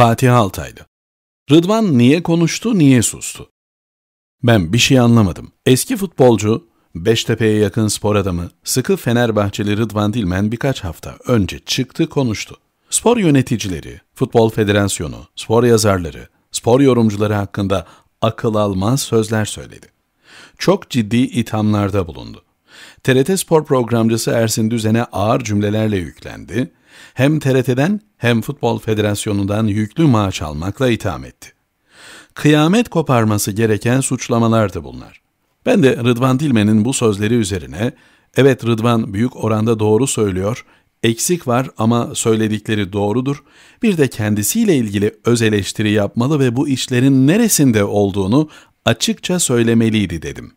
Fatih Altaylı. Rıdvan niye konuştu, niye sustu? Ben bir şey anlamadım. Eski futbolcu, Beştepe'ye yakın spor adamı, sıkı Fenerbahçeli Rıdvan Dilmen birkaç hafta önce çıktı konuştu. Spor yöneticileri, futbol federasyonu, spor yazarları, spor yorumcuları hakkında akıl almaz sözler söyledi. Çok ciddi ithamlarda bulundu. TRT Spor programcısı Ersin Düzen'e ağır cümlelerle yüklendi, hem TRT'den hem Futbol Federasyonu'ndan yüklü maaş almakla itham etti. Kıyamet koparması gereken suçlamalardı bunlar. Ben de Rıdvan Dilmen'in bu sözleri üzerine, evet Rıdvan büyük oranda doğru söylüyor, eksik var ama söyledikleri doğrudur, bir de kendisiyle ilgili öz eleştiri yapmalı ve bu işlerin neresinde olduğunu açıkça söylemeliydi dedim.''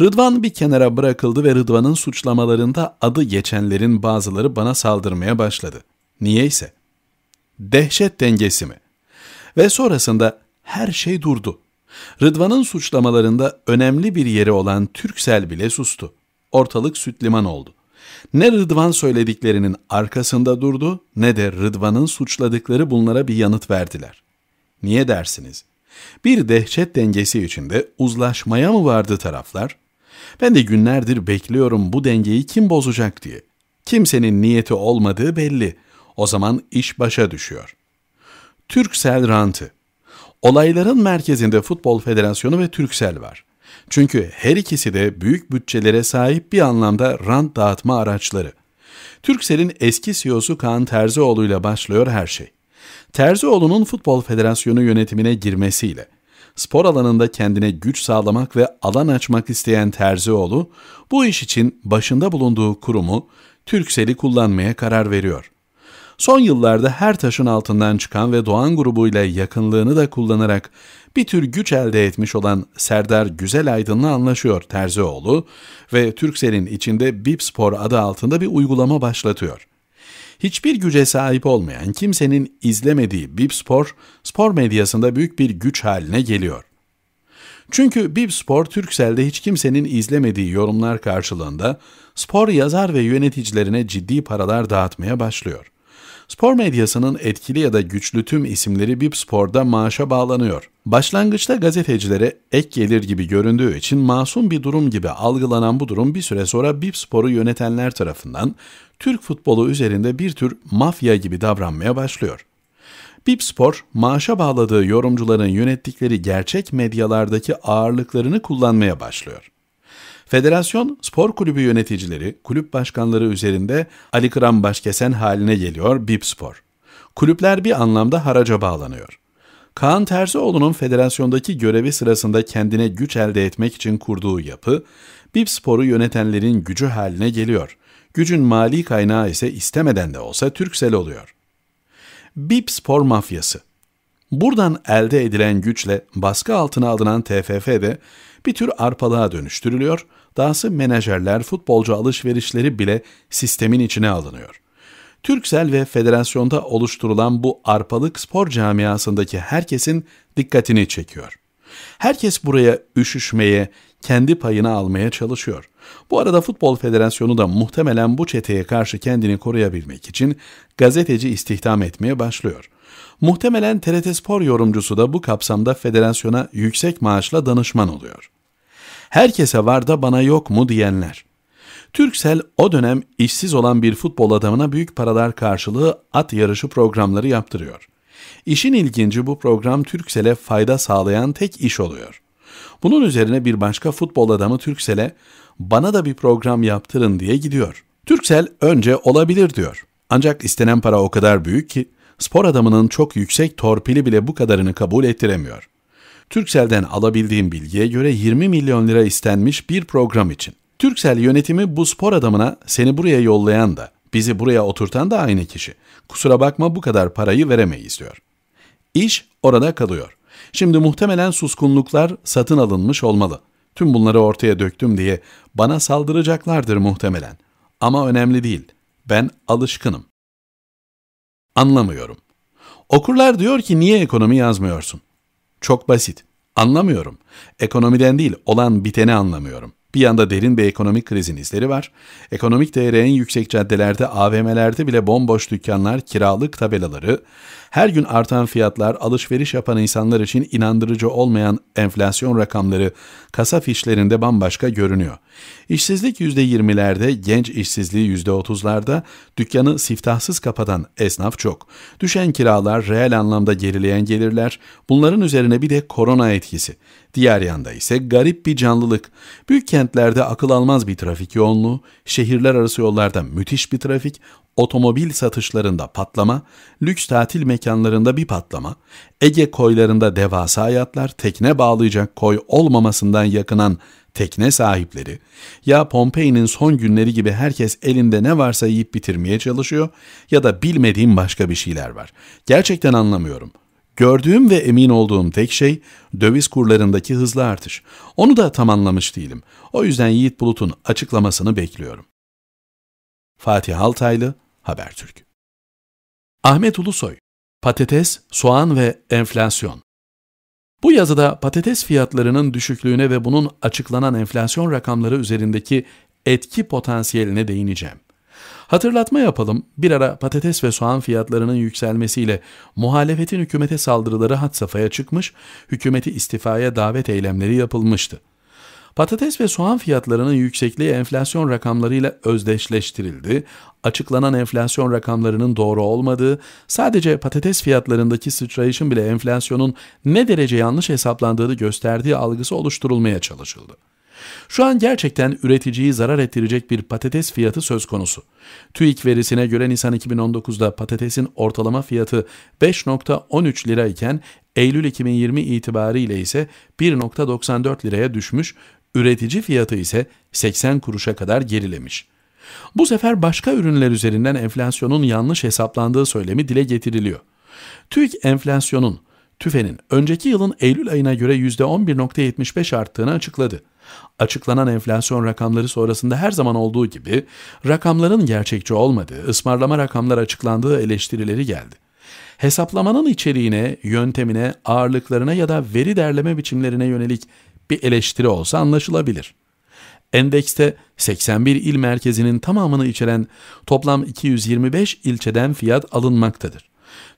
Rıdvan bir kenara bırakıldı ve Rıdvan'ın suçlamalarında adı geçenlerin bazıları bana saldırmaya başladı. Niyeyse. Dehşet dengesi mi? Ve sonrasında her şey durdu. Rıdvan'ın suçlamalarında önemli bir yeri olan Türksel bile sustu. Ortalık süt liman oldu. Ne Rıdvan söylediklerinin arkasında durdu ne de Rıdvan'ın suçladıkları bunlara bir yanıt verdiler. Niye dersiniz? Bir dehşet dengesi içinde uzlaşmaya mı vardı taraflar? Ben de günlerdir bekliyorum bu dengeyi kim bozacak diye. Kimsenin niyeti olmadığı belli. O zaman iş başa düşüyor. Türksel rantı. Olayların merkezinde Futbol Federasyonu ve Türksel var. Çünkü her ikisi de büyük bütçelere sahip bir anlamda rant dağıtma araçları. Türksel'in eski CEO'su Kaan Terzioğlu ile başlıyor her şey. Terzioğlu'nun Futbol Federasyonu yönetimine girmesiyle spor alanında kendine güç sağlamak ve alan açmak isteyen Terzioğlu, bu iş için başında bulunduğu kurumu Türksel'i kullanmaya karar veriyor. Son yıllarda her taşın altından çıkan ve Doğan grubuyla yakınlığını da kullanarak bir tür güç elde etmiş olan Serdar Güzel Aydın'la anlaşıyor Terzioğlu ve Türksel'in içinde Bipspor adı altında bir uygulama başlatıyor. Hiçbir güce sahip olmayan kimsenin izlemediği Bip Spor, spor medyasında büyük bir güç haline geliyor. Çünkü Bip Spor Türkcell'de hiç kimsenin izlemediği yorumlar karşılığında spor yazar ve yöneticilerine ciddi paralar dağıtmaya başlıyor. Spor medyasının etkili ya da güçlü tüm isimleri BIP Spor'da maaşa bağlanıyor. Başlangıçta gazetecilere ek gelir gibi göründüğü için masum bir durum gibi algılanan bu durum bir süre sonra BIP Spor'u yönetenler tarafından Türk futbolu üzerinde bir tür mafya gibi davranmaya başlıyor. BIP Spor, maaşa bağladığı yorumcuların yönettikleri gerçek medyalardaki ağırlıklarını kullanmaya başlıyor. Federasyon spor kulübü yöneticileri, kulüp başkanları üzerinde Ali Kıran Başkesen haline geliyor BIP Spor. Kulüpler bir anlamda haraca bağlanıyor. Kaan Terzioğlu'nun federasyondaki görevi sırasında kendine güç elde etmek için kurduğu yapı, BIP Spor'u yönetenlerin gücü haline geliyor. Gücün mali kaynağı ise istemeden de olsa Türksel oluyor. BIP Spor Mafyası Buradan elde edilen güçle baskı altına alınan TFF de bir tür arpalığa dönüştürülüyor Dahası menajerler, futbolcu alışverişleri bile sistemin içine alınıyor. Türksel ve federasyonda oluşturulan bu arpalık spor camiasındaki herkesin dikkatini çekiyor. Herkes buraya üşüşmeye, kendi payını almaya çalışıyor. Bu arada Futbol Federasyonu da muhtemelen bu çeteye karşı kendini koruyabilmek için gazeteci istihdam etmeye başlıyor. Muhtemelen TRT Spor yorumcusu da bu kapsamda federasyona yüksek maaşla danışman oluyor herkese var da bana yok mu diyenler. Türksel o dönem işsiz olan bir futbol adamına büyük paralar karşılığı at yarışı programları yaptırıyor. İşin ilginci bu program Türksel'e fayda sağlayan tek iş oluyor. Bunun üzerine bir başka futbol adamı Türksel'e bana da bir program yaptırın diye gidiyor. Türksel önce olabilir diyor. Ancak istenen para o kadar büyük ki spor adamının çok yüksek torpili bile bu kadarını kabul ettiremiyor. Türksel'den alabildiğim bilgiye göre 20 milyon lira istenmiş bir program için. Türksel yönetimi bu spor adamına seni buraya yollayan da, bizi buraya oturtan da aynı kişi. Kusura bakma bu kadar parayı veremeyiz diyor. İş orada kalıyor. Şimdi muhtemelen suskunluklar satın alınmış olmalı. Tüm bunları ortaya döktüm diye bana saldıracaklardır muhtemelen. Ama önemli değil. Ben alışkınım. Anlamıyorum. Okurlar diyor ki niye ekonomi yazmıyorsun? Çok basit. Anlamıyorum. Ekonomiden değil, olan biteni anlamıyorum. Bir yanda derin bir ekonomik krizin izleri var. Ekonomik değeri en yüksek caddelerde, AVM'lerde bile bomboş dükkanlar, kiralık tabelaları, her gün artan fiyatlar, alışveriş yapan insanlar için inandırıcı olmayan enflasyon rakamları kasa fişlerinde bambaşka görünüyor. İşsizlik %20'lerde, genç işsizliği %30'larda, dükkanı siftahsız kapatan esnaf çok. Düşen kiralar, reel anlamda gerileyen gelirler, bunların üzerine bir de korona etkisi. Diğer yanda ise garip bir canlılık. Büyük kentlerde akıl almaz bir trafik yoğunluğu, şehirler arası yollarda müthiş bir trafik, otomobil satışlarında patlama, lüks tatil mekanlarında bir patlama, Ege koylarında devasa yatlar tekne bağlayacak koy olmamasından yakınan tekne sahipleri ya Pompei'nin son günleri gibi herkes elinde ne varsa yiyip bitirmeye çalışıyor ya da bilmediğim başka bir şeyler var. Gerçekten anlamıyorum. Gördüğüm ve emin olduğum tek şey döviz kurlarındaki hızlı artış. Onu da tam anlamış değilim. O yüzden Yiğit Bulut'un açıklamasını bekliyorum. Fatih Altaylı, Habertürk. Ahmet Ulusoy, Patates, Soğan ve Enflasyon Bu yazıda patates fiyatlarının düşüklüğüne ve bunun açıklanan enflasyon rakamları üzerindeki etki potansiyeline değineceğim. Hatırlatma yapalım, bir ara patates ve soğan fiyatlarının yükselmesiyle muhalefetin hükümete saldırıları had safhaya çıkmış, hükümeti istifaya davet eylemleri yapılmıştı. Patates ve soğan fiyatlarının yüksekliği enflasyon rakamlarıyla özdeşleştirildi. Açıklanan enflasyon rakamlarının doğru olmadığı, sadece patates fiyatlarındaki sıçrayışın bile enflasyonun ne derece yanlış hesaplandığını gösterdiği algısı oluşturulmaya çalışıldı. Şu an gerçekten üreticiyi zarar ettirecek bir patates fiyatı söz konusu. TÜİK verisine göre Nisan 2019'da patatesin ortalama fiyatı 5.13 lira iken Eylül 2020 itibariyle ise 1.94 liraya düşmüş, üretici fiyatı ise 80 kuruşa kadar gerilemiş. Bu sefer başka ürünler üzerinden enflasyonun yanlış hesaplandığı söylemi dile getiriliyor. TÜİK enflasyonun, TÜFE'nin önceki yılın Eylül ayına göre %11.75 arttığını açıkladı. Açıklanan enflasyon rakamları sonrasında her zaman olduğu gibi rakamların gerçekçi olmadığı, ısmarlama rakamlar açıklandığı eleştirileri geldi. Hesaplamanın içeriğine, yöntemine, ağırlıklarına ya da veri derleme biçimlerine yönelik bir eleştiri olsa anlaşılabilir. Endekste 81 il merkezinin tamamını içeren toplam 225 ilçeden fiyat alınmaktadır.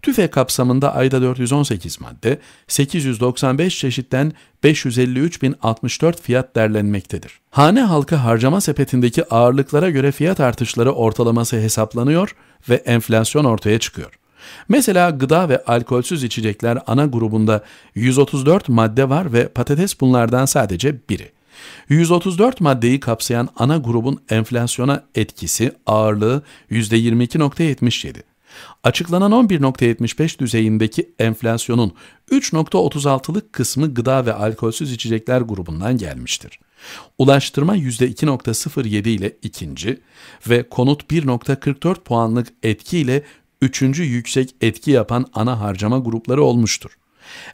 TÜFE kapsamında ayda 418 madde, 895 çeşitten 553.064 fiyat derlenmektedir. Hane halkı harcama sepetindeki ağırlıklara göre fiyat artışları ortalaması hesaplanıyor ve enflasyon ortaya çıkıyor. Mesela gıda ve alkolsüz içecekler ana grubunda 134 madde var ve patates bunlardan sadece biri. 134 maddeyi kapsayan ana grubun enflasyona etkisi ağırlığı %22.77. Açıklanan 11.75 düzeyindeki enflasyonun 3.36'lık kısmı gıda ve alkolsüz içecekler grubundan gelmiştir. Ulaştırma %2.07 ile ikinci ve konut 1.44 puanlık etkiyle üçüncü yüksek etki yapan ana harcama grupları olmuştur.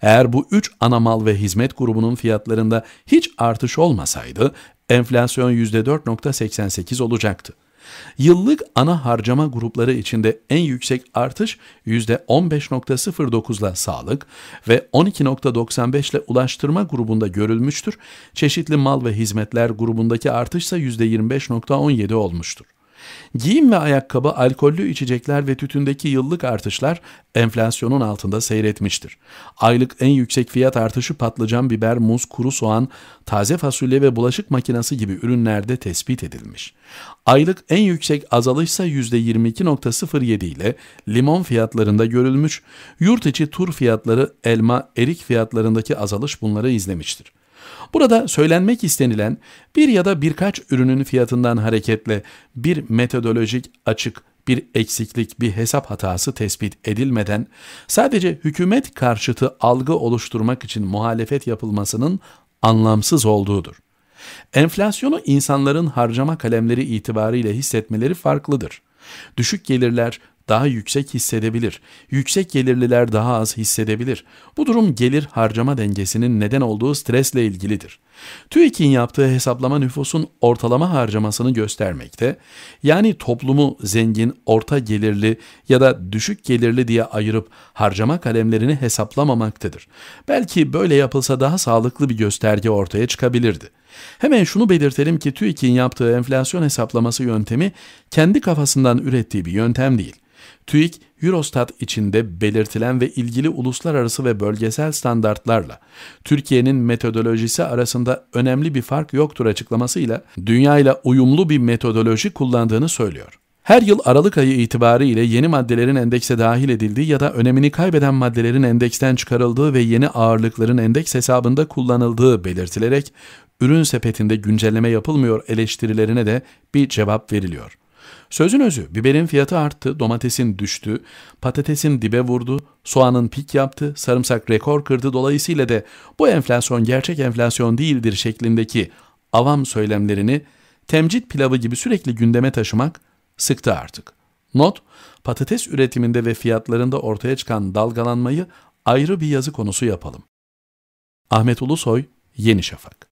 Eğer bu üç ana mal ve hizmet grubunun fiyatlarında hiç artış olmasaydı enflasyon %4.88 olacaktı. Yıllık ana harcama grupları içinde en yüksek artış 15.09 ile sağlık ve 12.95 ile ulaştırma grubunda görülmüştür. Çeşitli mal ve hizmetler grubundaki artış ise %25.17 olmuştur. Giyim ve ayakkabı, alkollü içecekler ve tütündeki yıllık artışlar enflasyonun altında seyretmiştir. Aylık en yüksek fiyat artışı patlıcan, biber, muz, kuru soğan, taze fasulye ve bulaşık makinesi gibi ürünlerde tespit edilmiş. Aylık en yüksek azalışsa %22.07 ile limon fiyatlarında görülmüş, yurt içi tur fiyatları, elma, erik fiyatlarındaki azalış bunları izlemiştir. Burada söylenmek istenilen bir ya da birkaç ürünün fiyatından hareketle bir metodolojik açık bir eksiklik, bir hesap hatası tespit edilmeden sadece hükümet karşıtı algı oluşturmak için muhalefet yapılmasının anlamsız olduğudur. Enflasyonu insanların harcama kalemleri itibariyle hissetmeleri farklıdır. Düşük gelirler daha yüksek hissedebilir. Yüksek gelirliler daha az hissedebilir. Bu durum gelir harcama dengesinin neden olduğu stresle ilgilidir. TÜİK'in yaptığı hesaplama nüfusun ortalama harcamasını göstermekte, yani toplumu zengin, orta gelirli ya da düşük gelirli diye ayırıp harcama kalemlerini hesaplamamaktadır. Belki böyle yapılsa daha sağlıklı bir gösterge ortaya çıkabilirdi. Hemen şunu belirtelim ki TÜİK'in yaptığı enflasyon hesaplaması yöntemi kendi kafasından ürettiği bir yöntem değil. TÜİK, Eurostat içinde belirtilen ve ilgili uluslararası ve bölgesel standartlarla Türkiye'nin metodolojisi arasında önemli bir fark yoktur açıklamasıyla dünyayla uyumlu bir metodoloji kullandığını söylüyor. Her yıl Aralık ayı itibariyle yeni maddelerin endekse dahil edildiği ya da önemini kaybeden maddelerin endeksten çıkarıldığı ve yeni ağırlıkların endeks hesabında kullanıldığı belirtilerek ürün sepetinde güncelleme yapılmıyor eleştirilerine de bir cevap veriliyor. Sözün özü biberin fiyatı arttı, domatesin düştü, patatesin dibe vurdu, soğanın pik yaptı, sarımsak rekor kırdı dolayısıyla da bu enflasyon gerçek enflasyon değildir şeklindeki avam söylemlerini temcit pilavı gibi sürekli gündeme taşımak sıktı artık. Not, patates üretiminde ve fiyatlarında ortaya çıkan dalgalanmayı ayrı bir yazı konusu yapalım. Ahmet Ulusoy, Yeni Şafak